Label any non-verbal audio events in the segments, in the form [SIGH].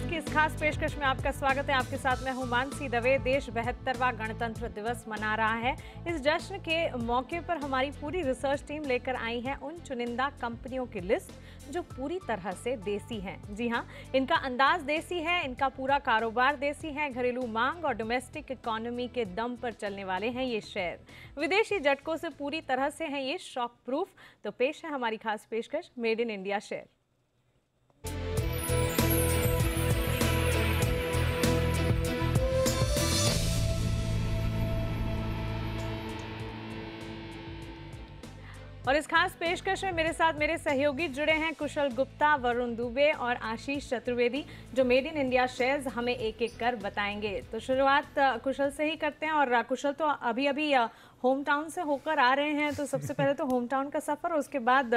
दिवस की इस खास पेशकश में आपका स्वागत है आपके साथ मैं मानसी दवे देश बहत्तरवा गणतंत्र दिवस मना रहा है इस जश्न के मौके पर हमारी पूरी रिसर्च टीम लेकर आई है उन चुनिंदा कंपनियों की लिस्ट जो पूरी तरह से देसी हैं जी हाँ इनका अंदाज देसी है इनका पूरा कारोबार देसी है घरेलू मांग और डोमेस्टिक इकोनॉमी के दम पर चलने वाले हैं ये शेयर विदेशी झटकों से पूरी तरह से हैं ये शॉक प्रूफ तो पेश है हमारी खास पेशकश मेड इन इंडिया शेयर और इस खास पेशकश में मेरे साथ मेरे सहयोगी जुड़े हैं कुशल गुप्ता वरुण दुबे और आशीष चतुर्वेदी जो मेड इन इंडिया शेयर्स हमें एक एक कर बताएंगे तो शुरुआत कुशल से ही करते हैं और कुशल तो अभी अभी होम टाउन से होकर आ रहे हैं तो सबसे पहले तो होम टाउन का सफर उसके बाद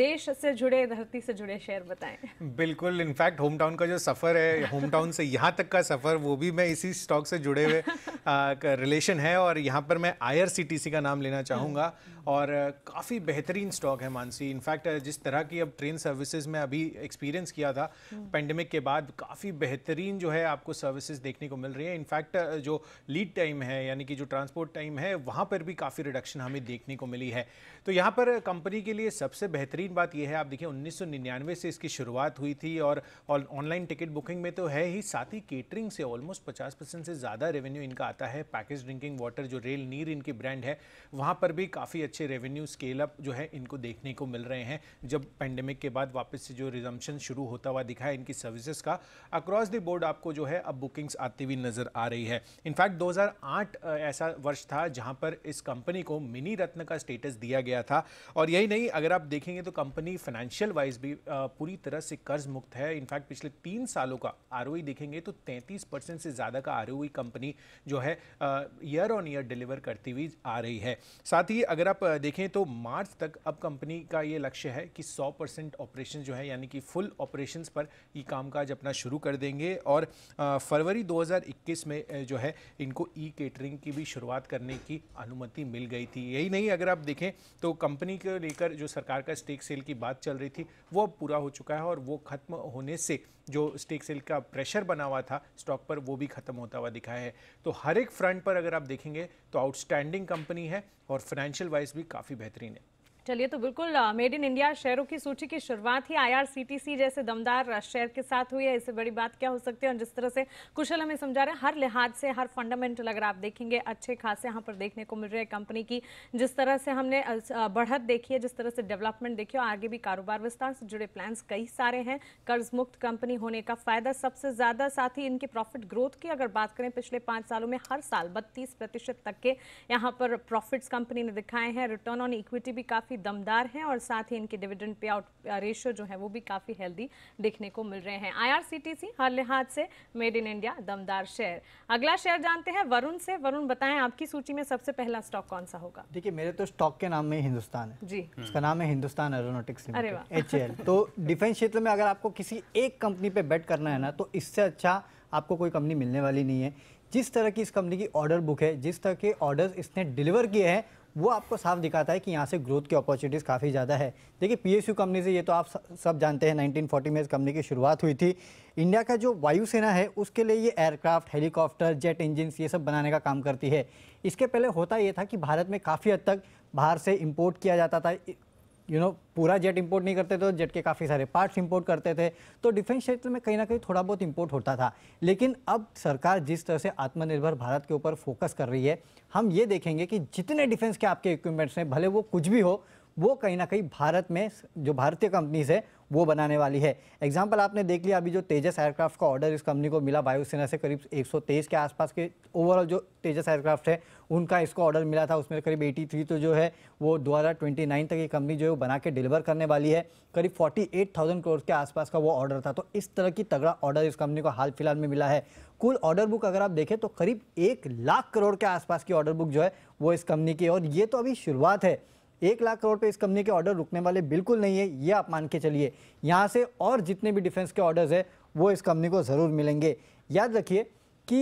देश से जुड़े धरती से जुड़े शहर बताएं बिल्कुल इनफैक्ट होम टाउन का जो सफर है होम टाउन से यहाँ तक का सफर वो भी मैं इसी स्टॉक से जुड़े हुए रिलेशन [LAUGHS] है और यहाँ पर मैं आई का नाम लेना चाहूँगा और काफ़ी बेहतरीन स्टॉक है मानसी इनफैक्ट जिस तरह की अब ट्रेन सर्विसेज में अभी एक्सपीरियंस किया था पेंडेमिक हम्म। के बाद काफ़ी बेहतरीन जो है आपको सर्विसेज देखने को मिल रही है इनफैक्ट जो लीड टाइम है यानी कि जो ट्रांसपोर्ट टाइम है वहाँ पर भी काफ़ी रिडक्शन हमें देखने को मिली है तो यहाँ पर कंपनी के लिए सबसे बेहतरीन बात यह है आप देखिए उन्नीस से इसकी शुरुआत हुई थी और ऑनलाइन टिकट बुकिंग में तो है ही साथ ही केटरिंग से ऑलमोस्ट पचास से ज़्यादा रेवेन्यू इनका आता है पैकेज ड्रिंकिंग वाटर जो रेल नीर इनकी ब्रांड है वहाँ पर भी काफ़ी अच्छे रेवेन्यू स्केल अप जो है इनको देखने को मिल रहे हैं जब पेंडेमिक के बाद वापस से जो रिजम्पन शुरू होता हुआ दिखा है इनकी सर्विसेज का अक्रॉस द बोर्ड आपको जो है अब बुकिंग्स आती हुई नज़र आ रही है इनफैक्ट 2008 ऐसा वर्ष था जहां पर इस कंपनी को मिनी रत्न का स्टेटस दिया गया था और यही नहीं अगर आप देखेंगे तो कंपनी फाइनेंशियल वाइज भी पूरी तरह से कर्ज मुक्त है इनफैक्ट पिछले तीन सालों का आर e देखेंगे तो तैंतीस परसेंट से ज़्यादा का आर e कंपनी जो है ईयर ऑन ईयर डिलीवर करती हुई आ रही है साथ ही अगर आप देखें तो मार्च तक अब कंपनी का ये लक्ष्य है कि 100 परसेंट ऑपरेशन जो है यानी कि फुल ऑपरेशंस पर ये कामकाज अपना शुरू कर देंगे और फरवरी 2021 में जो है इनको ई केटरिंग की भी शुरुआत करने की अनुमति अनुमति मिल गई थी यही नहीं अगर आप देखें तो कंपनी को लेकर जो सरकार का स्टेक सेल की बात चल रही थी वो अब पूरा हो चुका है और वो खत्म होने से जो स्टेक सेल का प्रेशर बना हुआ था स्टॉक पर वो भी खत्म होता हुआ दिखा है तो हर एक फ्रंट पर अगर आप देखेंगे तो आउटस्टैंडिंग कंपनी है और फाइनेंशियल वाइज भी काफ़ी बेहतरीन है चलिए तो बिल्कुल मेड इन इंडिया शेयरों की सूची की शुरुआत ही आईआरसीटीसी जैसे दमदार शेयर के साथ हुई है इससे बड़ी बात क्या हो सकती है और जिस तरह से कुशल हमें समझा रहे हैं हर लिहाज से हर फंडामेंटल अगर आप देखेंगे अच्छे खासे यहाँ पर देखने को मिल रहे हैं कंपनी की जिस तरह से हमने बढ़त देखी है जिस तरह से डेवलपमेंट देखी है आगे भी कारोबार विस्तार से जुड़े प्लान्स कई सारे हैं कर्ज मुक्त कंपनी होने का फायदा सबसे ज़्यादा साथ ही इनकी प्रॉफिट ग्रोथ की अगर बात करें पिछले पाँच सालों में हर साल बत्तीस तक के यहाँ पर प्रॉफिट्स कंपनी ने दिखाए हैं रिटर्न ऑन इक्विटी भी काफ़ी काफ़ी दमदार हैं और साथ ही इनके डिविडेंड पे आउट रेशियो जो है वो भी काफ़ी हेल्दी देखने को मिल रहे हैं आईआरसीटीसी हर लिहाज से मेड इन इंडिया दमदार शेयर अगला शेयर जानते हैं वरुण से वरुण बताएं आपकी सूची में सबसे पहला स्टॉक कौन सा होगा देखिए मेरे तो स्टॉक के नाम में हिंदुस्तान है जी hmm. उसका नाम है हिंदुस्तान एरोनोटिक्स एच एल तो डिफेंस क्षेत्र में अगर आपको किसी एक कंपनी पर बेट करना है ना तो इससे अच्छा आपको कोई कंपनी मिलने वाली नहीं है जिस तरह की इस कंपनी की ऑर्डर बुक है जिस तरह के ऑर्डर्स इसने डिलीवर किए हैं वो आपको साफ दिखाता है कि यहाँ से ग्रोथ की अपॉर्चुनिटीज़ काफ़ी ज़्यादा है देखिए पीएसयू कंपनी से ये तो आप सब जानते हैं 1940 में इस कंपनी की शुरुआत हुई थी इंडिया का जो वायुसेना है उसके लिए ये एयरक्राफ्ट हेलीकॉप्टर जेट इंजिन ये सब बनाने का काम करती है इसके पहले होता ये था कि भारत में काफ़ी हद तक बाहर से इम्पोर्ट किया जाता था यू नो पूरा जेट इंपोर्ट नहीं करते थे तो जेट के काफ़ी सारे पार्ट्स इंपोर्ट करते थे तो डिफेंस क्षेत्र में कहीं ना कहीं थोड़ा बहुत इंपोर्ट होता था लेकिन अब सरकार जिस तरह से आत्मनिर्भर भारत के ऊपर फोकस कर रही है हम ये देखेंगे कि जितने डिफेंस के आपके इक्विपमेंट्स हैं भले वो कुछ भी हो वो कहीं ना कहीं भारत में जो भारतीय कंपनीज है वो बनाने वाली है एग्जाम्पल आपने देख लिया अभी जो तेजस एयरक्राफ्ट का ऑर्डर इस कंपनी को मिला वायुसेना से करीब 123 के आसपास के ओवरऑल जो तेजस एयरक्राफ्ट है उनका इसको ऑर्डर मिला था उसमें करीब 83 तो जो है वो 2029 तक ये कंपनी जो है वो बना के डिलीवर करने वाली है करीब 48,000 करोड़ के आसपास का वो ऑर्डर था तो इस तरह की तगड़ा ऑर्डर इस कंपनी को हाल फिलहाल में मिला है कुल ऑर्डर बुक अगर आप देखें तो करीब एक लाख करोड़ के आसपास की ऑर्डर बुक जो है वो इस कंपनी की और ये तो अभी शुरुआत है एक लाख करोड़ पे इस कंपनी के ऑर्डर रुकने वाले बिल्कुल नहीं है ये आप मान के चलिए यहाँ से और जितने भी डिफेंस के ऑर्डर्स है वो इस कंपनी को ज़रूर मिलेंगे याद रखिए कि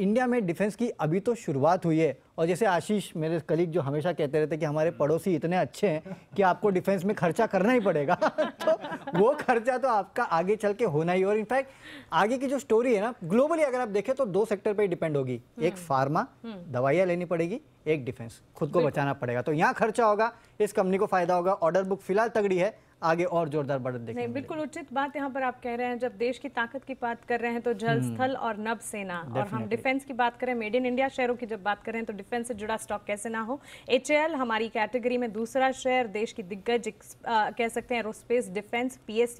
इंडिया में डिफेंस की अभी तो शुरुआत हुई है और जैसे आशीष मेरे कलीग जो हमेशा कहते रहते कि हमारे पड़ोसी इतने अच्छे हैं कि आपको डिफेंस में खर्चा करना ही पड़ेगा [LAUGHS] तो वो खर्चा तो आपका आगे चल के होना ही और इनफैक्ट आगे की जो स्टोरी है ना ग्लोबली अगर आप देखें तो दो सेक्टर ही डिपेंड होगी हम्म। एक फार्मा हम्म। दवाइयाँ लेनी पड़ेगी एक डिफेंस खुद को बचाना पड़ेगा तो यहाँ खर्चा होगा इस कंपनी को फायदा होगा ऑर्डर बुक फिलहाल तगड़ी है आगे और जोरदार बढ़त देखेंगे बिल्कुल उचित बात यहाँ पर आप कह रहे हैं जब देश की ताकत की बात कर रहे हैं तो जल हम्म। स्थल और नभ सेना और हम डिफेंस की बात करें मेड इन इंडिया शहरों की जब बात करें तो डिफेंस से जुड़ा स्टॉक कैसे ना हो एच हमारी कैटेगरी में दूसरा शहर देश की दिग्गज कह सकते हैं एरोस्पेस डिफेंस पी एस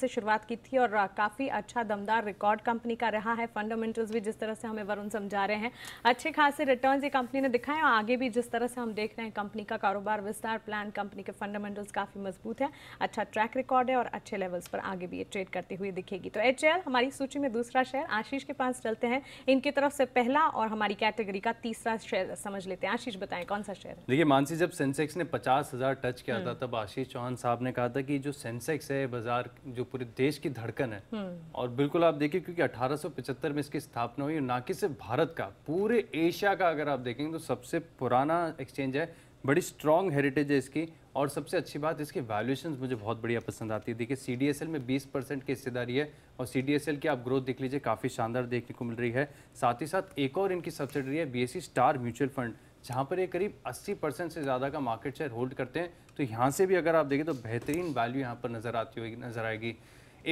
से शुरुआत की थी और काफ़ी अच्छा दमदार रिकॉर्ड कंपनी का रहा है फंडामेंटल्स भी जिस तरह से हमें वरुण समझा रहे हैं अच्छे खासे रिटर्न ये कंपनी ने दिखाए और आगे भी जिस तरह से हम देख रहे हैं कंपनी का कारोबार विस्तार प्लान कंपनी के फंडामेंटल फंडामेंटल्स काफ़ी मजबूत है अच्छा ट्रैक रिकॉर्ड है और अच्छे लेवल्स पर आगे भी ये ट्रेड करती हुई दिखेगी तो एच हमारी सूची में दूसरा शेयर आशीष के पास चलते हैं इनकी तरफ से पहला और हमारी कैटेगरी का तीसरा शेयर समझ लेते हैं आशीष बताएं कौन सा शेयर देखिए मानसी जब सेंसेक्स ने पचास टच किया था हम्म। तब आशीष चौहान साहब ने कहा था कि जो सेंसेक्स है बाजार जो पूरे देश की धड़कन है हम्म। और बिल्कुल आप देखिए क्योंकि अठारह में इसकी स्थापना हुई ना कि सिर्फ भारत का पूरे एशिया का अगर आप देखेंगे तो सबसे पुराना एक्सचेंज है बड़ी स्ट्रॉन्ग हेरिटेज है इसकी और सबसे अच्छी बात इसके वैल्यूशन मुझे बहुत बढ़िया पसंद आती है देखिए सी में बीस परसेंट की हिस्सेदारी है और सी की आप ग्रोथ देख लीजिए काफ़ी शानदार देखने को मिल रही है साथ ही साथ एक और इनकी सब्सिडरी है बी स्टार म्यूचुअल फंड जहाँ पर ये करीब 80 परसेंट से ज़्यादा का मार्केट शेयर होल्ड करते हैं तो यहाँ से भी अगर आप देखें तो बेहतरीन वैल्यू यहाँ पर नज़र आती होगी नज़र आएगी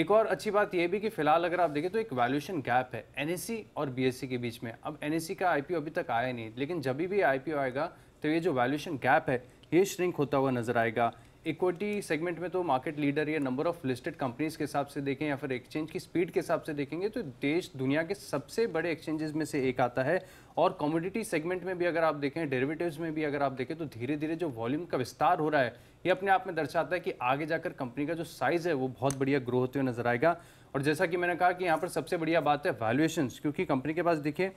एक और अच्छी बात यह भी कि फिलहाल अगर आप देखें तो एक वैल्यूशन गैप है एन और बी e के बीच में अब एन का आई अभी तक आया नहीं लेकिन जब भी आई आएगा तो ये जो वैल्यूशन गैप है ये श्रिंक होता हुआ नजर आएगा इक्विटी सेगमेंट में तो मार्केट लीडर या नंबर ऑफ लिस्टेड कंपनीज के हिसाब से देखें या फिर एक्सचेंज की स्पीड के हिसाब से देखेंगे तो देश दुनिया के सबसे बड़े एक्सचेंजेस में से एक आता है और कॉमोडिटी सेगमेंट में भी अगर आप देखें डेरिवेटिव्स में भी अगर आप देखें तो धीरे धीरे जो वॉल्यूम का विस्तार हो रहा है ये अपने आप में दर्शाता है कि आगे जाकर कंपनी का जो साइज़ है वो बहुत बढ़िया ग्रो होते हुए नजर आएगा और जैसा कि मैंने कहा कि यहाँ पर सबसे बढ़िया बात है वैल्यूएशन क्योंकि कंपनी के पास देखिए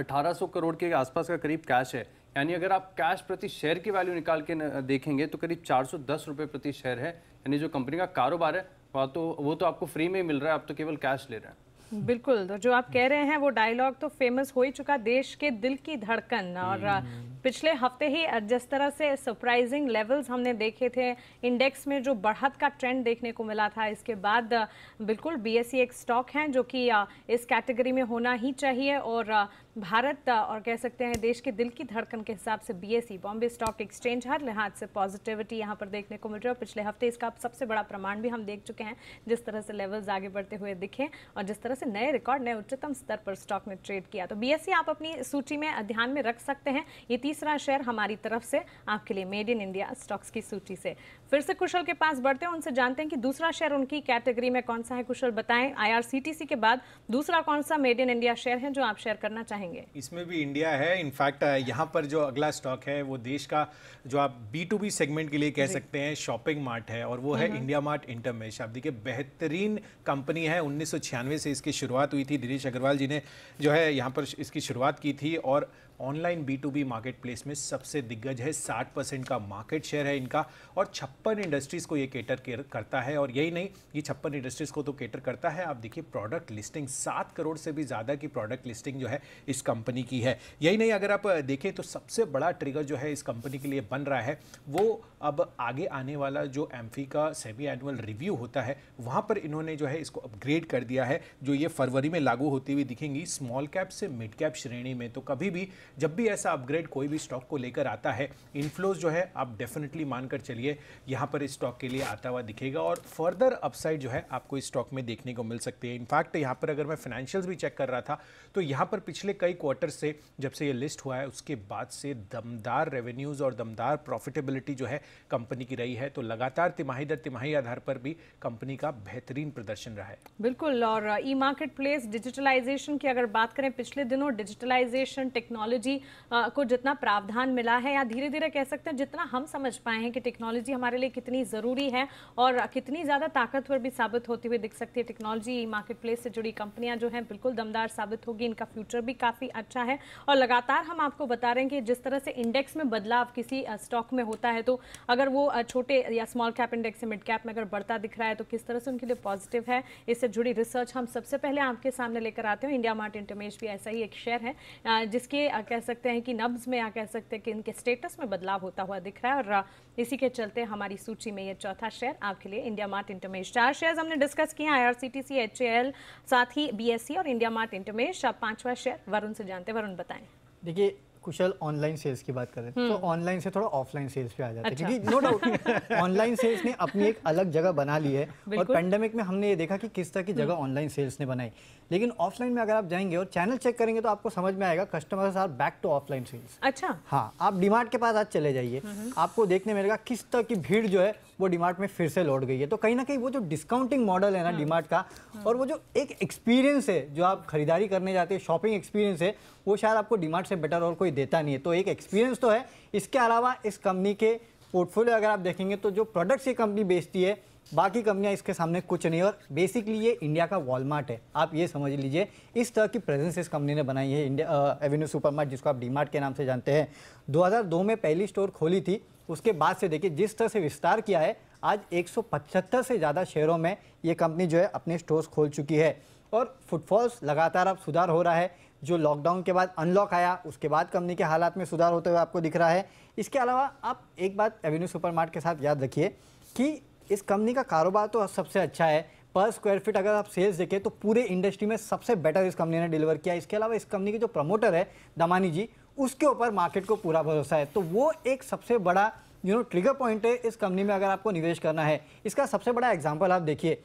1800 करोड़ के आसपास का करीब कैश है यानी अगर आप कैश प्रति शेयर की वैल्यू निकाल के देखेंगे तो करीब चार सौ प्रति शेयर है यानी जो कंपनी का कारोबार है वह तो वो तो आपको फ्री में ही मिल रहा है आप तो केवल कैश ले रहे हैं बिल्कुल तो जो आप कह रहे हैं वो डायलॉग तो फेमस हो ही चुका देश के दिल की धड़कन और हम्म। पिछले हफ्ते ही जिस तरह से सरप्राइजिंग लेवल्स हमने देखे थे इंडेक्स में जो बढ़त का ट्रेंड देखने को मिला था इसके बाद बिल्कुल बी e एक स्टॉक है जो कि इस कैटेगरी में होना ही चाहिए और भारत और कह सकते हैं देश के दिल की धड़कन के हिसाब से बीएसई बॉम्बे स्टॉक एक्सचेंज हर लिहाज से पॉजिटिविटी यहाँ पर देखने को मिल रही है और पिछले हफ्ते इसका सबसे बड़ा प्रमाण भी हम देख चुके हैं जिस तरह से लेवल्स आगे बढ़ते हुए दिखे और जिस तरह से नए रिकॉर्ड नए उच्चतम स्तर पर स्टॉक ने ट्रेड किया तो बी e आप अपनी सूची में ध्यान में रख सकते हैं ये तीस तीसरा शेयर हमारी तरफ से आपके लिए मेड इन इंडिया स्टॉक्स की सूची से फिर से कुशल के पास बढ़ते हैं उनसे जानते हैं कि दूसरा शेयर उनकी कैटेगरी में कौन सा है कुशल बताएं आईआरसीटीसी के बाद दूसरा कौन सा मेड इन इंडिया शेयर है जो आप शेयर करना चाहेंगे इसमें भी इंडिया है इनफैक्ट यहाँ पर जो अगला स्टॉक है वो देश का जो आप बी बी सेगमेंट के लिए कह सकते हैं शॉपिंग मार्ट है और वो है इंडिया मार्ट इंटरमेश आप देखिए बेहतरीन कंपनी है उन्नीस से इसकी शुरुआत हुई थी दिनेश अग्रवाल जी ने जो है यहाँ पर इसकी शुरुआत की थी और online B to B marketplace में सबसे दिग्गज है 60 परसेंट का मार्केट शेयर है इनका और छप्पन इंडस्ट्रीज़ को ये केटर करता है और यही नहीं ये छप्पन इंडस्ट्रीज़ को तो केटर करता है आप देखिए प्रोडक्ट लिस्टिंग सात करोड़ से भी ज़्यादा की प्रोडक्ट लिस्टिंग जो है इस कंपनी की है यही नहीं अगर आप देखें तो सबसे बड़ा ट्रिगर जो है इस कंपनी के लिए बन रहा है वो अब आगे आने वाला जो एम्फी का सेमी एनुअल रिव्यू होता है वहाँ पर इन्होंने जो है इसको अपग्रेड कर दिया है जो ये फरवरी में लागू होती हुई दिखेंगी स्मॉल कैप से मिड कैप श्रेणी में तो कभी भी जब भी ऐसा अपग्रेड कोई भी स्टॉक को लेकर आता है इनफ्लोज जो है आप डेफिनेटली मानकर चलिए यहाँ पर इस स्टॉक के लिए आता हुआ दिखेगा और फर्दर अपसाइड जो है आपको इस स्टॉक में देखने को मिल सकती है इनफैक्ट यहाँ पर अगर मैं फाइनेंशियल्स भी चेक कर रहा था तो यहाँ पर पिछले कई क्वार्टर से जब से ये लिस्ट हुआ है उसके बाद से दमदार रेवेन्यूज़ और दमदार प्रॉफिटेबिलिटी जो है कंपनी की रही है तो लगातार तिमाही दर तिमाही आधार पर भी कंपनी का बेहतरीन प्रदर्शन रहा है बिल्कुल और ई मार्केट प्लेस डिजिटलाइजेशन की अगर बात करें पिछले दिनों डिजिटलाइजेशन टेक्नोलॉजी को जितना प्रावधान मिला है या धीरे धीरे कह सकते हैं जितना हम समझ पाए हैं कि टेक्नोलॉजी हमारे लिए कितनी ज़रूरी है और कितनी ज़्यादा ताकतवर भी साबित होती हुई दिख सकती है टेक्नोलॉजी ई मार्केट प्लेस से जुड़ी कंपनियां जो हैं बिल्कुल दमदार साबित होगी इनका फ्यूचर भी काफ़ी अच्छा है और लगातार हम आपको बता रहे हैं कि जिस तरह से इंडेक्स में बदलाव किसी स्टॉक में होता है तो अगर वो छोटे या स्मॉल कैप इंडेक्स से मिड कैप में अगर बढ़ता दिख रहा है तो किस तरह से उनके लिए पॉजिटिव है इससे जुड़ी रिसर्च हम सबसे पहले आपके सामने लेकर आते हैं इंडिया मार्ट इंटरमेश भी ऐसा ही एक शेयर है जिसके कह सकते हैं कि नब्ज में या कह सकते हैं कि इनके स्टेटस में बदलाव होता हुआ दिख रहा है और इसी के चलते हमारी सूची में यह चौथा शेयर आपके लिए इंडिया मार्ट इंटरमेश चार शेयर हमने डिस्कस किए I R C T C H L साथ ही बी एस सी और इंडिया मार्ट इंटरमेश पांचवा शेयर वरुण से जानते वरुण बताएं देखिए कुशल ऑनलाइन सेल्स की बात करें तो ऑनलाइन हम्म। से थोड़ा ऑफलाइन सेल्स पे आ जाता हैं है अच्छा। क्योंकि नो डाउट ऑनलाइन सेल्स ने अपनी एक अलग जगह बना ली है और पेंडेमिक में हमने ये देखा कि किस तरह की जगह ऑनलाइन हम्म। सेल्स ने बनाई लेकिन ऑफलाइन में अगर आप जाएंगे और चैनल चेक करेंगे तो आपको समझ में आएगा customer are back to offline sales अच्छा हाँ आप डिमार्ट के पास आज चले जाइए हम्म। आपको देखने मिलेगा किस तरह की भीड़ जो है वो डिमार्ट में फिर से लौट गई है तो कहीं ना कहीं वो जो डिस्काउंटिंग मॉडल है ना डिमार्ट हाँ। का हाँ। और वो जो एक एक्सपीरियंस है जो आप खरीदारी करने जाते हैं शॉपिंग एक्सपीरियंस है वो शायद आपको डिमार्ट से बेटर और कोई देता नहीं है तो एक एक्सपीरियंस तो है इसके अलावा इस कंपनी के पोर्टफोलियो अगर आप देखेंगे तो जो प्रोडक्ट्स ये कंपनी बेचती है बाकी कंपनियां इसके सामने कुछ नहीं और बेसिकली ये इंडिया का वॉलमार्ट है आप ये समझ लीजिए इस तरह की प्रेजेंस इस कंपनी ने बनाई है इंडिया एवेन्यू सुपरमार्ट जिसको आप डीमार्ट के नाम से जानते हैं 2002 में पहली स्टोर खोली थी उसके बाद से देखिए जिस तरह से विस्तार किया है आज एक से ज़्यादा शहरों में ये कंपनी जो है अपने स्टोर्स खोल चुकी है और फुटफॉल्स लगातार अब सुधार हो रहा है जो लॉकडाउन के बाद अनलॉक आया उसके बाद कंपनी के हालात में सुधार होते हुए आपको दिख रहा है इसके अलावा आप एक बात एवेन्यू सुपरमार्ट के साथ याद रखिए कि इस कंपनी का कारोबार तो सबसे अच्छा है पर स्क्वायर फीट अगर आप सेल्स देखें तो पूरे इंडस्ट्री में सबसे बेटर इस कंपनी ने डिलीवर किया इसके अलावा इस कंपनी के जो प्रमोटर है दमानी जी उसके ऊपर मार्केट को पूरा भरोसा है तो वो एक सबसे बड़ा यू नो ट्रिगर पॉइंट है इस कंपनी में अगर आपको निवेश करना है इसका सबसे बड़ा एग्जाम्पल आप देखिए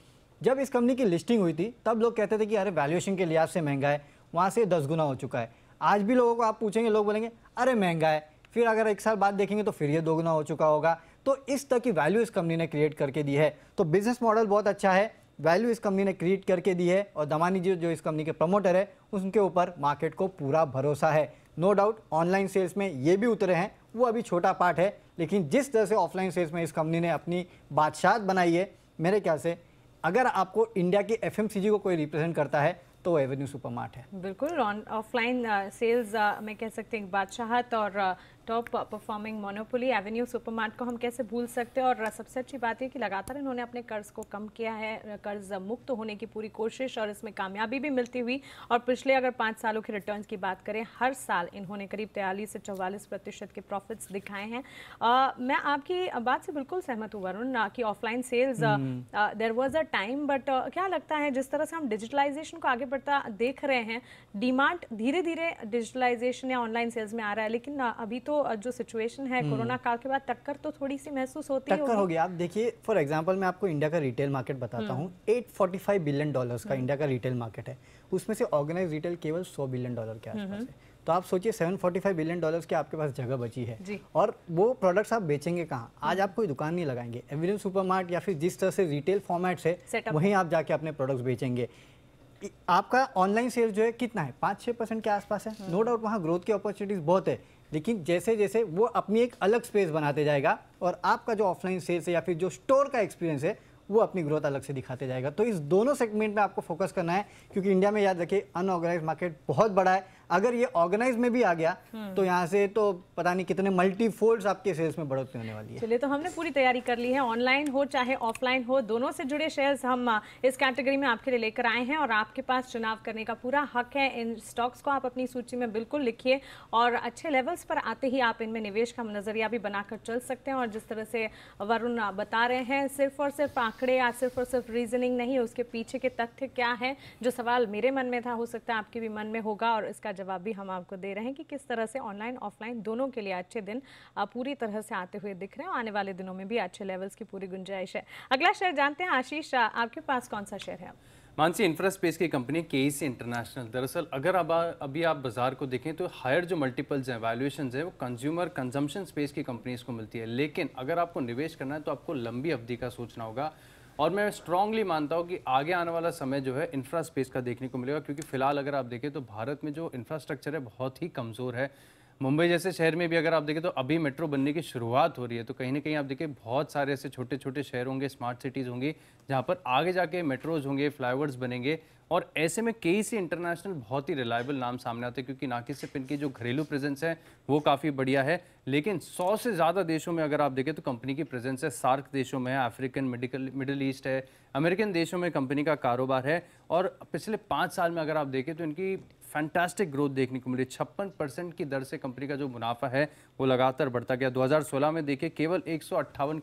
जब इस कंपनी की लिस्टिंग हुई थी तब लोग कहते थे कि अरे वैल्यूएशन के लिहाज से महंगा है वहाँ से दस गुना हो चुका है आज भी लोगों को आप पूछेंगे लोग बोलेंगे अरे महंगा है फिर अगर एक साल बाद देखेंगे तो फिर ये दोगुना हो चुका होगा तो इस तरह की वैल्यू इस कंपनी ने क्रिएट करके दी है तो बिजनेस मॉडल बहुत अच्छा है वैल्यू इस कंपनी ने क्रिएट करके दी है और दमानी जी जो इस कंपनी के प्रमोटर है उनके ऊपर मार्केट को पूरा भरोसा है नो डाउट ऑनलाइन सेल्स में ये भी उतरे हैं वो अभी छोटा पार्ट है लेकिन जिस तरह से ऑफलाइन सेल्स में इस कंपनी ने अपनी बादशाह बनाई है मेरे ख्याल से अगर आपको इंडिया की एफ को कोई रिप्रेजेंट करता है तो एवेन्यू सुपरमार्ट है बिल्कुल ऑफलाइन सेल्स में कह सकते हैं बादशाहत और uh, top performing monopoly avenue supermart को हम कैसे भूल सकते हैं और सबसे अच्छी बात यह कि लगातार इन्होंने अपने कर्ज को कम किया है कर्ज मुक्त तो होने की पूरी कोशिश और इसमें कामयाबी भी मिलती हुई और पिछले अगर पाँच सालों के रिटर्न की बात करें हर साल इन्होंने करीब तेलीस से चौवालीस प्रतिशत के प्रॉफिट्स दिखाए हैं मैं आपकी बात से बिल्कुल सहमत हूँ वरुण कि offline sales there was a time but क्या लगता है जिस तरह से हम डिजिटलाइजेशन को आगे बढ़ता देख रहे हैं डिमांड धीरे धीरे डिजिटलाइजेशन या ऑनलाइन सेल्स में आ रहा है लेकिन अभी तो जो सिचुएशन है हम्म। कोरोना काल के बाद टक्कर तो थोड़ी सी महसूस होती टक्कर होगी हो आप देखिए फॉर एग्जांपल मैं आपको इंडिया का रिटेल मार्केट बताता हम्म। हूँ 845 बिलियन डॉलर्स का इंडिया हम्म। का रिटेल मार्केट है उसमें से ऑर्गेनाइज रिटेल केवल 100 बिलियन डॉलर के आसपास है तो आप सोचिए 745 बिलियन डॉलर्स के आपके पास जगह बची है और वो प्रोडक्ट्स आप बेचेंगे कहाँ आज आप कोई दुकान नहीं लगाएंगे एविडेंस सुपरमार्ट या फिर जिस तरह से रिटेल फॉर्मेट्स है वहीं आप जाके अपने प्रोडक्ट्स बेचेंगे आपका ऑनलाइन सेल जो है कितना है पाँच छः परसेंट के आसपास है नो डाउट वहाँ ग्रोथ की अपॉर्चुनिटीज़ बहुत है लेकिन जैसे जैसे वो अपनी एक अलग स्पेस बनाते जाएगा और आपका जो ऑफलाइन सेल्स है या फिर जो स्टोर का एक्सपीरियंस है वो अपनी ग्रोथ अलग से दिखाते जाएगा तो इस दोनों सेगमेंट में आपको फोकस करना है क्योंकि इंडिया में याद रखिए अनऑर्गेनाइज मार्केट बहुत बड़ा है अगर ये ऑर्गेनाइज में भी आ गया हम्म। तो यहाँ से तो पता नहीं कितने मल्टी फोल्ड आपके सेल्स में बढ़ोतरी होने वाली है चलिए तो हमने पूरी तैयारी कर ली है ऑनलाइन हो चाहे ऑफलाइन हो दोनों से जुड़े शेयर्स हम इस कैटेगरी में आपके लिए लेकर आए हैं और आपके पास चुनाव करने का पूरा हक है इन स्टॉक्स को आप अपनी सूची में बिल्कुल लिखिए और अच्छे लेवल्स पर आते ही आप इनमें निवेश का नज़रिया भी बनाकर चल सकते हैं और जिस तरह से वरुण बता रहे हैं सिर्फ और सिर्फ आंकड़े या सिर्फ और सिर्फ रीजनिंग नहीं उसके पीछे के तथ्य क्या है जो सवाल मेरे मन में था हो सकता है आपके भी मन में होगा और इसका जवाब भी हम आपको दे रहे हैं कि किस तरह से ऑनलाइन ऑफलाइन दोनों के लिए अच्छे दिन पूरी तरह से आते हुए दिख रहे हैं आने वाले दिनों में भी अच्छे लेवल्स की पूरी गुंजाइश है अगला शेयर जानते हैं आशीष आपके पास कौन सा शेयर है मानसी इंफ्रास्पेस की कंपनी के ई इंटरनेशनल दरअसल अगर अब अभी आप बाजार को देखें तो हायर जो मल्टीपल्स हैं वैल्यूएशन है वो कंज्यूमर कंजम्पशन स्पेस की कंपनीज को मिलती है लेकिन अगर आपको निवेश करना है तो आपको लंबी अवधि का सोचना होगा और मैं स्ट्रांगली मानता हूँ कि आगे आने वाला समय जो है इंफ्रा स्पेस का देखने को मिलेगा क्योंकि फिलहाल अगर आप देखें तो भारत में जो इंफ्रास्ट्रक्चर है बहुत ही कमज़ोर है मुंबई जैसे शहर में भी अगर आप देखें तो अभी मेट्रो बनने की शुरुआत हो रही है तो कहीं ना कहीं आप देखें बहुत सारे ऐसे छोटे छोटे शहर होंगे स्मार्ट सिटीज़ होंगी जहाँ पर आगे जाके मेट्रोज होंगे फ्लाईओवर्स बनेंगे और ऐसे में कई सी इंटरनेशनल बहुत ही रिलायबल नाम सामने आते हैं क्योंकि नाकि सिर्फ इनकी जो घरेलू प्रेजेंस है वो काफ़ी बढ़िया है लेकिन सौ से ज़्यादा देशों में अगर आप देखें तो कंपनी की प्रेजेंस है सार्क देशों में अफ्रीकन मेडिकल मिडिल ईस्ट है अमेरिकन देशों में कंपनी का कारोबार है और पिछले पाँच साल में अगर आप देखें तो इनकी फैंटास्टिक ग्रोथ देखने को मिली छप्पन परसेंट की दर से कंपनी का जो मुनाफा है वो लगातार बढ़ता गया 2016 में देखिए केवल एक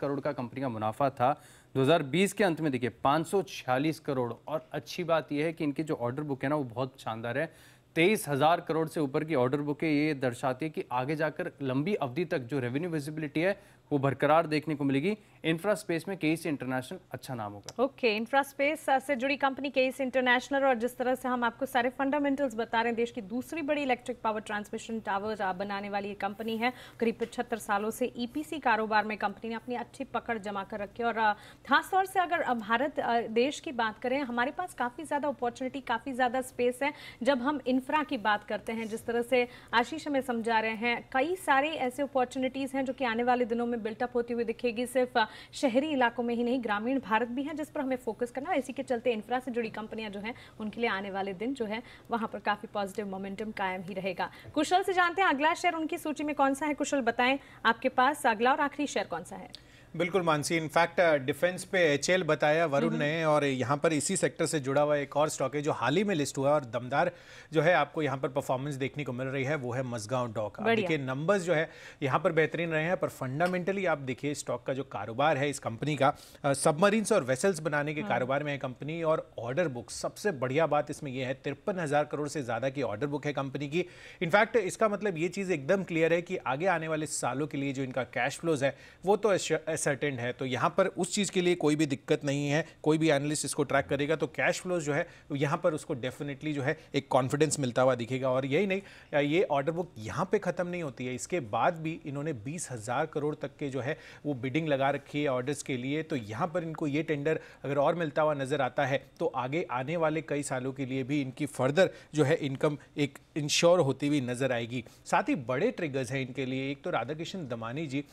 करोड़ का कंपनी का मुनाफा था 2020 के अंत में देखिए 546 करोड़ और अच्छी बात यह है कि इनकी जो ऑर्डर बुक है ना वो बहुत शानदार है तेईस हज़ार करोड़ से ऊपर की ऑर्डर बुक है ये दर्शाती है कि आगे जाकर लंबी अवधि तक जो रेवेन्यू विजिबिलिटी है वो बरकरार देखने को मिलेगी इंफ्रा स्पेस में केस इंटरनेशनल e अच्छा नाम होगा ओके इंफ्रा स्पेस से जुड़ी कंपनी केस इंटरनेशनल और जिस तरह से हम आपको सारे फंडामेंटल्स बता रहे हैं देश की दूसरी बड़ी इलेक्ट्रिक पावर ट्रांसमिशन टावर बनाने वाली कंपनी है करीब पचहत्तर सालों से ईपीसी e कारोबार में कंपनी ने अपनी अच्छी पकड़ जमा कर रखी है और uh, खासतौर से अगर uh, भारत uh, देश की बात करें हमारे पास काफ़ी ज़्यादा अपॉर्चुनिटी काफ़ी ज़्यादा स्पेस है जब हम इंफ्रा की बात करते हैं जिस तरह से आशीष हमें समझा रहे हैं कई सारे ऐसे अपॉर्चुनिटीज़ हैं जो कि आने वाले दिनों में में बिल्टअप होती हुई दिखेगी सिर्फ शहरी इलाकों में ही नहीं ग्रामीण भारत भी है जिस पर हमें फोकस करना है इसी के चलते इंफ्रा से जुड़ी कंपनियां जो है उनके लिए आने वाले दिन जो है वहां पर काफ़ी पॉजिटिव मोमेंटम कायम ही रहेगा कुशल से जानते हैं अगला शेयर उनकी सूची में कौन सा है कुशल बताएं आपके पास अगला और आखिरी शेयर कौन सा है बिल्कुल मानसी इनफैक्ट डिफेंस uh, पे एच बताया वरुण ने और यहाँ पर इसी सेक्टर से जुड़ा हुआ एक और स्टॉक है जो हाल ही में लिस्ट हुआ है और दमदार जो है आपको यहाँ पर परफॉर्मेंस देखने को मिल रही है वो है मजगांव डॉक देखिए नंबर्स जो है यहाँ पर बेहतरीन रहे हैं पर फंडामेंटली आप देखिए स्टॉक का जो कारोबार है इस कंपनी का सबमरीन्स uh, और वेसल्स बनाने के हाँ। कारोबार में है कंपनी और ऑर्डर बुक सबसे बढ़िया बात इसमें यह है तिरपन हज़ार करोड़ से ज़्यादा की ऑर्डर बुक है कंपनी की इनफैक्ट इसका मतलब ये चीज़ एकदम क्लियर है कि आगे आने वाले सालों के लिए जो इनका कैश फ्लोज है वो तो सर्टेन है तो यहाँ पर उस चीज़ के लिए कोई भी दिक्कत नहीं है कोई भी एनालिस्ट इसको ट्रैक करेगा तो कैश फ्लोज जो है यहाँ पर उसको डेफिनेटली जो है एक कॉन्फिडेंस मिलता हुआ दिखेगा और यही नहीं ये ऑर्डर बुक यहाँ पे ख़त्म नहीं होती है इसके बाद भी इन्होंने बीस हज़ार करोड़ तक के जो है वो बिडिंग लगा रखी है ऑर्डर्स के लिए तो यहाँ पर इनको ये टेंडर अगर और मिलता हुआ नज़र आता है तो आगे आने वाले कई सालों के लिए भी इनकी फर्दर जो है इनकम एक इंश्योर होती हुई नज़र आएगी साथ ही बड़े ट्रिगर्स हैं इनके लिए एक तो राधाकिशन दमानी जी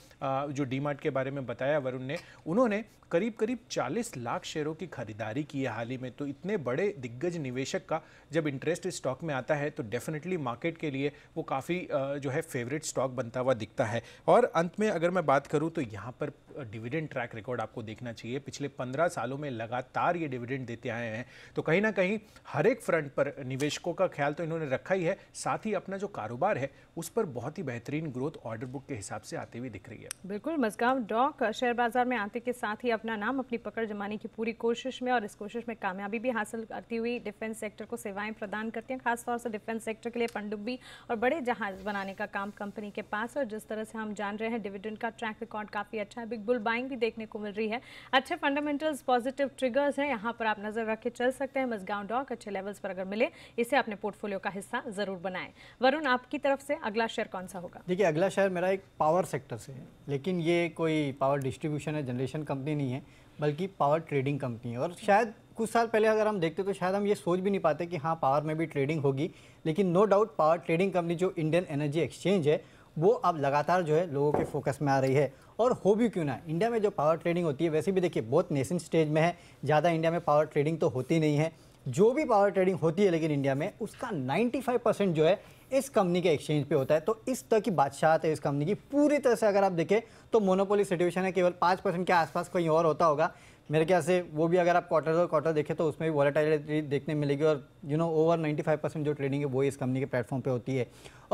जो डी के बारे में बताया वरुण ने उन्होंने करीब करीब 40 लाख शेयरों की खरीदारी की है हाल ही में तो इतने बड़े दिग्गज निवेशक का जब इंटरेस्ट स्टॉक में आता है तो डेफिनेटली मार्केट के लिए वो काफ़ी जो है फेवरेट स्टॉक बनता हुआ दिखता है और अंत में अगर मैं बात करूँ तो यहाँ पर डिविडेंड ट्रैक रिकॉर्ड आपको देखना चाहिए पिछले पंद्रह सालों में लगातार ये डिविडेंड देते आए हैं तो कहीं ना कहीं हर एक फ्रंट पर निवेशकों का ख्याल तो इन्होंने रखा ही है साथ ही अपना जो कारोबार है उस पर बहुत ही बेहतरीन ग्रोथ ऑर्डर बुक के हिसाब से आते हुए दिख रही है बिल्कुल मजगाम डॉक शेयर बाजार में आते के साथ ही अपना नाम अपनी पकड़ जमाने की पूरी कोशिश में और इस कोशिश में कामयाबी भी हासिल करती हुई डिफेंस सेक्टर को सेवाएं प्रदान करती हैं खासतौर से डिफेंस सेक्टर के लिए पनडुब्बी और बड़े जहाज बनाने का काम कंपनी के पास और जिस तरह से हम जान रहे हैं डिविडेंड का ट्रैक रिकॉर्ड काफ़ी अच्छा है बिग बुल बाइंग भी देखने को मिल रही है अच्छे फंडामेंटल्स पॉजिटिव ट्रिगर्स हैं यहाँ पर आप नज़र रख के चल सकते हैं मजगांव डॉक अच्छे लेवल्स पर अगर मिले इसे अपने पोर्टफोलियो का हिस्सा ज़रूर बनाए वरुण आपकी तरफ से अगला शेयर कौन सा होगा देखिए अगला शेयर मेरा एक पावर सेक्टर से है लेकिन ये कोई पावर पावर डिस्ट्रीब्यूशन है जनरेशन कंपनी नहीं है बल्कि पावर ट्रेडिंग कंपनी है और शायद कुछ साल पहले अगर हम देखते तो शायद हम ये सोच भी नहीं पाते कि हाँ पावर में भी ट्रेडिंग होगी लेकिन no doubt power trading company जो इंडियन एनर्जी एक्सचेंज है वो अब लगातार जो है लोगों के फोकस में आ रही है और हो भी क्यों ना इंडिया में जो पावर ट्रेडिंग होती है वैसे भी देखिए बहुत नेशन स्टेज में है ज़्यादा इंडिया में पावर ट्रेडिंग तो होती नहीं है जो भी पावर ट्रेडिंग होती है लेकिन इंडिया में उसका 95 परसेंट जो है इस कंपनी के एक्सचेंज पे होता है तो इस तरह की बादशाहत है इस कंपनी की पूरी तरह से अगर आप देखें तो मोनोपोली सिचुएशन है केवल पाँच परसेंट के आसपास कहीं और होता होगा मेरे ख्याल से वो भी अगर आप क्वार्टर और क्वार्टर देखें तो उसमें भी वॉलेटाइलिटी देखने मिलेगी और you know over ninety percent जो ट्रेडिंग है वो इस कंपनी के प्लेटफॉर्म पर होती है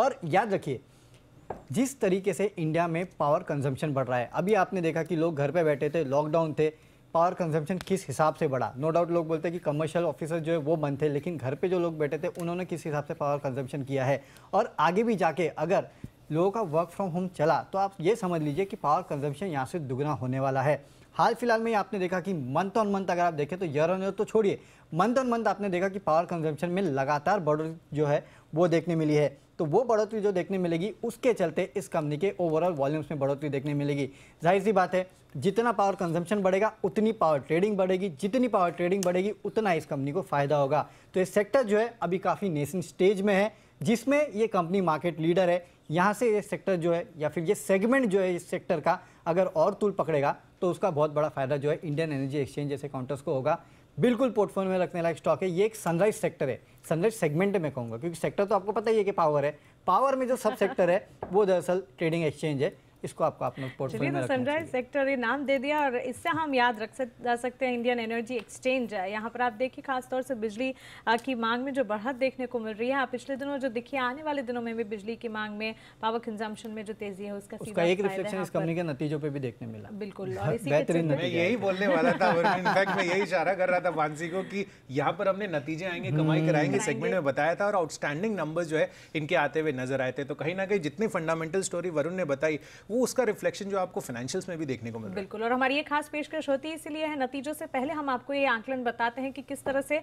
और याद रखिए जिस तरीके से इंडिया में पावर कंजम्पशन बढ़ रहा है अभी आपने देखा कि लोग घर पर बैठे थे लॉकडाउन थे पावर कंजम्पशन किस हिसाब से बढ़ा नो no डाउट लोग बोलते हैं कि कमर्शियल ऑफिसर जो है वो बंद थे लेकिन घर पे जो लोग बैठे थे उन्होंने किस हिसाब से पावर कंजम्पशन किया है और आगे भी जाके अगर लोगों का वर्क फ्रॉम होम चला तो आप ये समझ लीजिए कि पावर कंजम्पशन यहाँ से दुगना होने वाला है हाल फिलहाल में आपने देखा कि मंथ ऑन मंथ अगर आप देखें तो ईयर ऑन ईयर तो छोड़िए मंथ ऑन मंथ आपने देखा कि पावर कंजम्पशन में लगातार बढ़ोतरी जो है वो देखने मिली है तो वो बढ़ोतरी जो देखने मिलेगी उसके चलते इस कंपनी के ओवरऑल वॉल्यूम्स में बढ़ोतरी देखने मिलेगी जाहिर सी बात है जितना पावर कंजम्पशन बढ़ेगा उतनी पावर ट्रेडिंग बढ़ेगी जितनी पावर ट्रेडिंग बढ़ेगी उतना इस कंपनी को फ़ायदा होगा तो ये सेक्टर जो है अभी काफ़ी नेशन स्टेज में है जिसमें ये कंपनी मार्केट लीडर है यहाँ से ये सेक्टर जो है या फिर ये सेगमेंट जो है इस सेक्टर का अगर और तुल पकड़ेगा तो उसका बहुत बड़ा फ़ायदा जो है इंडियन एनर्जी एक्सचेंज जैसे काउंटर्स को होगा बिल्कुल पोर्टफोलियो में रखने लायक स्टॉक है ये एक सनराइज सेक्टर है सनराइज सेगमेंट में कहूँगा क्योंकि सेक्टर तो आपको पता ही है कि पावर है पावर में जो सब सेक्टर है वो दरअसल ट्रेडिंग एक्सचेंज है इसको आपको अपने पोर्टफोलियो में सनराइज तो सेक्टर ये नाम दे दिया और इससे हम याद रख जा सकते हैं इंडियन एनर्जी एक्सचेंज है यहाँ पर आप देखिए खासतौर से बिजली की मांग में जो बढ़त देखने को मिल रही है पिछले दिनों जो दिखी आने वाले दिनों में भी बिजली की मांग में पावर कंजम्पशन में जो तेजी है उसका उसका एक रिफ्लेक्शन इस कंपनी के नतीजों पर भी देखने मिला बिल्कुल [LAUGHS] बेहतरीन यही बोलने वाला था इनफैक्ट मैं यही इशारा कर रहा था मानसी को कि यहाँ पर हमने नतीजे आएंगे कमाई हम्म। कराएंगे सेगमेंट में बताया था और आउटस्टैंडिंग नंबर जो है इनके आते हुए नजर आए थे तो कहीं ना कहीं जितनी फंडामेंटल स्टोरी वरुण ने बताई वो उसका रिफ्लेक्शन जो आपको फाइनेंशियल्स में भी देखने को मिल रहा है बिल्कुल और हमारी ये खास पेशकश होती है इसलिए है नतीजों से पहले हम आपको ये आंकलन बताते हैं कि किस तरह से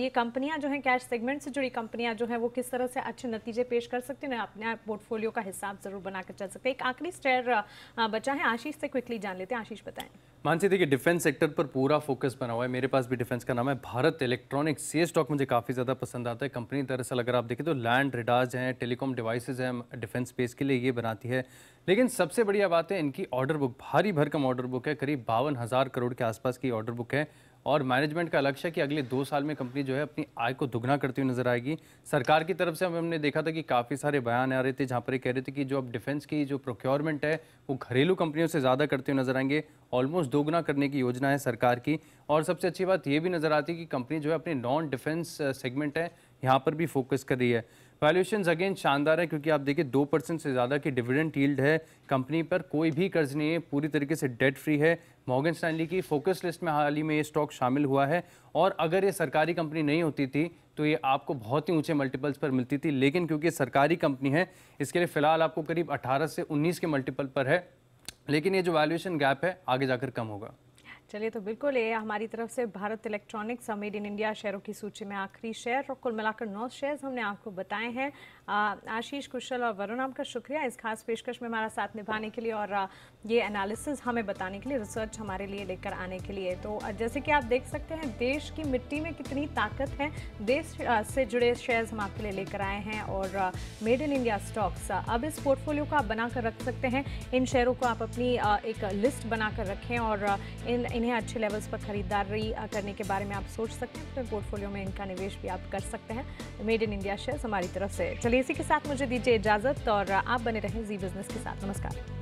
ये कंपनियां जो हैं कैश सेगमेंट से जुड़ी कंपनियां जो हैं वो किस तरह से अच्छे नतीजे पेश कर सकती हैं अपने पोर्टफोलियो का हिसाब जरूर बनाकर चल सकते हैं एक आखिरी स्टेयर बचा है आशीष से क्विकली जान लेते हैं आशीष बताएं मानसी देखिए डिफेंस सेक्टर पर पूरा फोकस बना हुआ है मेरे पास भी डिफेंस का नाम है भारत इलेक्ट्रॉनिक्स ये स्टॉक मुझे काफ़ी ज़्यादा पसंद आता है कंपनी दरअसल अगर आप देखें तो लैंड रिडार्ज हैं टेलीकॉम डिवाइसेज हैं डिफेंस स्पेस के लिए ये बनाती है लेकिन सबसे बढ़िया बात है इनकी ऑर्डर बुक भारी भरकम ऑर्डर बुक है करीब बावन हज़ार करोड़ के आसपास की ऑर्डर बुक है और मैनेजमेंट का लक्ष्य है कि अगले दो साल में कंपनी जो है अपनी आय को दुगना करती हुई नजर आएगी सरकार की तरफ से हम हमने देखा था कि काफ़ी सारे बयान आ रहे थे जहाँ पर ये कह रहे थे कि जो अब डिफेंस की जो प्रोक्योरमेंट है वो घरेलू कंपनियों से ज़्यादा करते हुए नजर आएंगे ऑलमोस्ट दोगुना करने की योजना है सरकार की और सबसे अच्छी बात ये भी नज़र आती है कि कंपनी जो है अपने नॉन डिफेंस सेगमेंट है यहाँ पर भी फोकस कर रही है वैल्यूशन अगेन शानदार है क्योंकि आप देखिए दो परसेंट से ज़्यादा की डिविडेंड यील्ड है कंपनी पर कोई भी कर्ज नहीं है पूरी तरीके से डेट फ्री है मॉगन स्टैंडली की फोकस लिस्ट में हाल ही में ये स्टॉक शामिल हुआ है और अगर ये सरकारी कंपनी नहीं होती थी तो ये आपको बहुत ही ऊंचे मल्टीपल्स पर मिलती थी लेकिन क्योंकि सरकारी कंपनी है इसके लिए फ़िलहाल आपको करीब अठारह से उन्नीस के मल्टीपल पर है लेकिन ये जो वैल्यूशन गैप है आगे जाकर कम होगा चलिए तो बिल्कुल ये हमारी तरफ से भारत इलेक्ट्रॉनिक्स और मेड इन इंडिया शेयरों की सूची में आखिरी शेयर और कुल मिलाकर नौ शेयर्स हमने आपको बताए हैं आशीष कुशल और वरुण आपका शुक्रिया इस खास पेशकश में हमारा साथ निभाने के लिए और ये एनालिसिस हमें बताने के लिए रिसर्च हमारे लिए लेकर आने के लिए तो जैसे कि आप देख सकते हैं देश की मिट्टी में कितनी ताकत है देश से जुड़े शेयर्स हम आपके लिए लेकर आए हैं और मेड इन इंडिया स्टॉक्स अब इस पोर्टफोलियो को आप बना कर रख सकते हैं इन शेयरों को आप अपनी एक लिस्ट बनाकर रखें और इन इन्हें अच्छे लेवल्स पर खरीदारी करने के बारे में आप सोच सकते हैं अपने पोर्टफोलियो में इनका निवेश भी आप कर सकते हैं मेड इन इंडिया शेयर्स हमारी तरफ से चलिए परदेसी के साथ मुझे दीजिए इजाजत और आप बने रहें जी बिजनेस के साथ नमस्कार